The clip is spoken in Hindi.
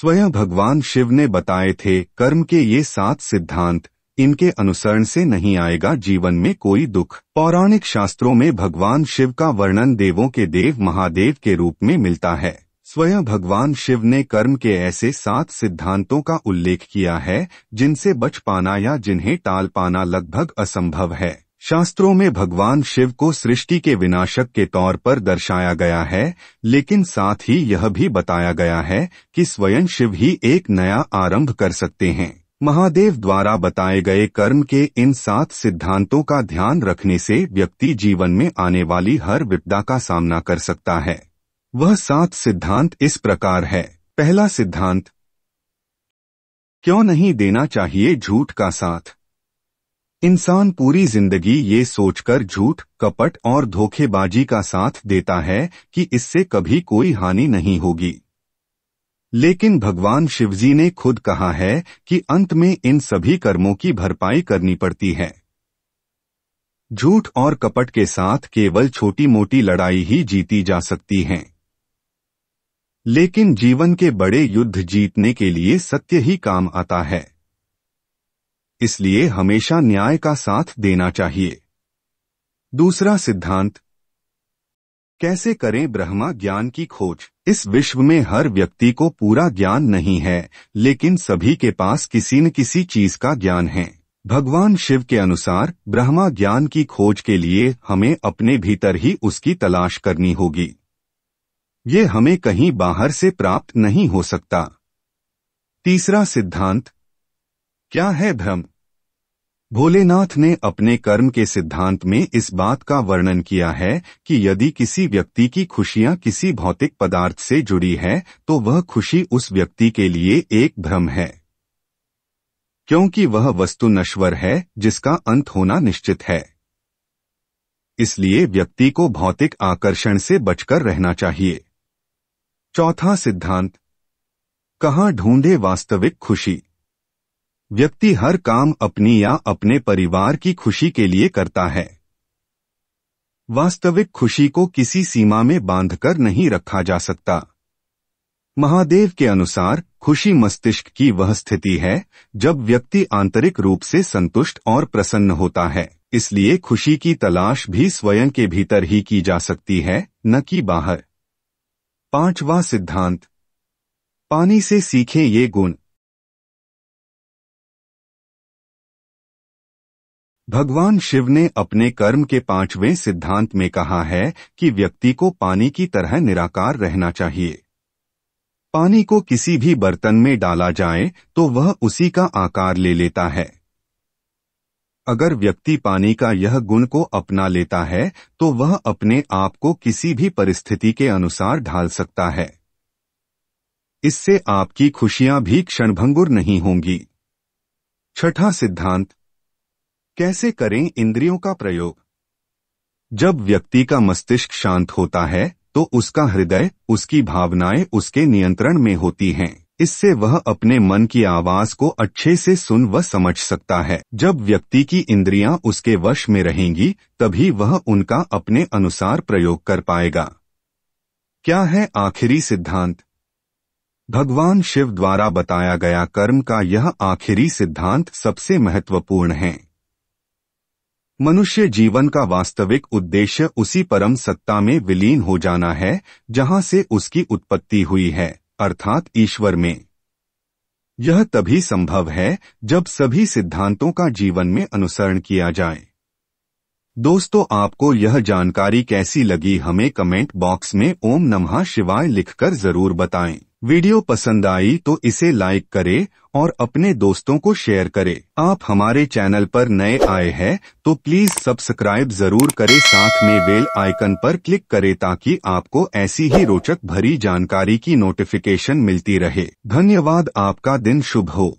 स्वयं भगवान शिव ने बताए थे कर्म के ये सात सिद्धांत इनके अनुसरण से नहीं आएगा जीवन में कोई दुख पौराणिक शास्त्रों में भगवान शिव का वर्णन देवों के देव महादेव के रूप में मिलता है स्वयं भगवान शिव ने कर्म के ऐसे सात सिद्धांतों का उल्लेख किया है जिनसे बच पाना या जिन्हें टाल पाना लगभग असंभव है शास्त्रों में भगवान शिव को सृष्टि के विनाशक के तौर पर दर्शाया गया है लेकिन साथ ही यह भी बताया गया है कि स्वयं शिव ही एक नया आरंभ कर सकते हैं महादेव द्वारा बताए गए कर्म के इन सात सिद्धांतों का ध्यान रखने से व्यक्ति जीवन में आने वाली हर विपदा का सामना कर सकता है वह सात सिद्धांत इस प्रकार है पहला सिद्धांत क्यों नहीं देना चाहिए झूठ का साथ इंसान पूरी जिंदगी ये सोचकर झूठ कपट और धोखेबाजी का साथ देता है कि इससे कभी कोई हानि नहीं होगी लेकिन भगवान शिवजी ने खुद कहा है कि अंत में इन सभी कर्मों की भरपाई करनी पड़ती है झूठ और कपट के साथ केवल छोटी मोटी लड़ाई ही जीती जा सकती है लेकिन जीवन के बड़े युद्ध जीतने के लिए सत्य ही काम आता है इसलिए हमेशा न्याय का साथ देना चाहिए दूसरा सिद्धांत कैसे करें ब्रह्मा ज्ञान की खोज इस विश्व में हर व्यक्ति को पूरा ज्ञान नहीं है लेकिन सभी के पास किसी न किसी चीज का ज्ञान है भगवान शिव के अनुसार ब्रह्मा ज्ञान की खोज के लिए हमें अपने भीतर ही उसकी तलाश करनी होगी ये हमें कहीं बाहर से प्राप्त नहीं हो सकता तीसरा सिद्धांत क्या है भ्रम भोलेनाथ ने अपने कर्म के सिद्धांत में इस बात का वर्णन किया है कि यदि किसी व्यक्ति की खुशियां किसी भौतिक पदार्थ से जुड़ी है तो वह खुशी उस व्यक्ति के लिए एक भ्रम है क्योंकि वह वस्तु नश्वर है जिसका अंत होना निश्चित है इसलिए व्यक्ति को भौतिक आकर्षण से बचकर रहना चाहिए चौथा सिद्धांत कहा ढूंढे वास्तविक खुशी व्यक्ति हर काम अपनी या अपने परिवार की खुशी के लिए करता है वास्तविक खुशी को किसी सीमा में बांधकर नहीं रखा जा सकता महादेव के अनुसार खुशी मस्तिष्क की वह स्थिति है जब व्यक्ति आंतरिक रूप से संतुष्ट और प्रसन्न होता है इसलिए खुशी की तलाश भी स्वयं के भीतर ही की जा सकती है न कि बाहर पांचवा सिद्धांत पानी से सीखें ये गुण भगवान शिव ने अपने कर्म के पांचवें सिद्धांत में कहा है कि व्यक्ति को पानी की तरह निराकार रहना चाहिए पानी को किसी भी बर्तन में डाला जाए तो वह उसी का आकार ले लेता है अगर व्यक्ति पानी का यह गुण को अपना लेता है तो वह अपने आप को किसी भी परिस्थिति के अनुसार ढाल सकता है इससे आपकी खुशियां भी क्षणभंगुर नहीं होंगी छठा सिद्धांत कैसे करें इंद्रियों का प्रयोग जब व्यक्ति का मस्तिष्क शांत होता है तो उसका हृदय उसकी भावनाएं उसके नियंत्रण में होती हैं। इससे वह अपने मन की आवाज को अच्छे से सुन व समझ सकता है जब व्यक्ति की इंद्रियां उसके वश में रहेंगी तभी वह उनका अपने अनुसार प्रयोग कर पाएगा क्या है आखिरी सिद्धांत भगवान शिव द्वारा बताया गया कर्म का यह आखिरी सिद्धांत सबसे महत्वपूर्ण है मनुष्य जीवन का वास्तविक उद्देश्य उसी परम सत्ता में विलीन हो जाना है जहां से उसकी उत्पत्ति हुई है अर्थात ईश्वर में यह तभी संभव है जब सभी सिद्धांतों का जीवन में अनुसरण किया जाए दोस्तों आपको यह जानकारी कैसी लगी हमें कमेंट बॉक्स में ओम नमः शिवाय लिखकर जरूर बताएं। वीडियो पसंद आई तो इसे लाइक करें और अपने दोस्तों को शेयर करें। आप हमारे चैनल पर नए आए हैं तो प्लीज सब्सक्राइब जरूर करें साथ में बेल आइकन पर क्लिक करें ताकि आपको ऐसी ही रोचक भरी जानकारी की नोटिफिकेशन मिलती रहे धन्यवाद आपका दिन शुभ हो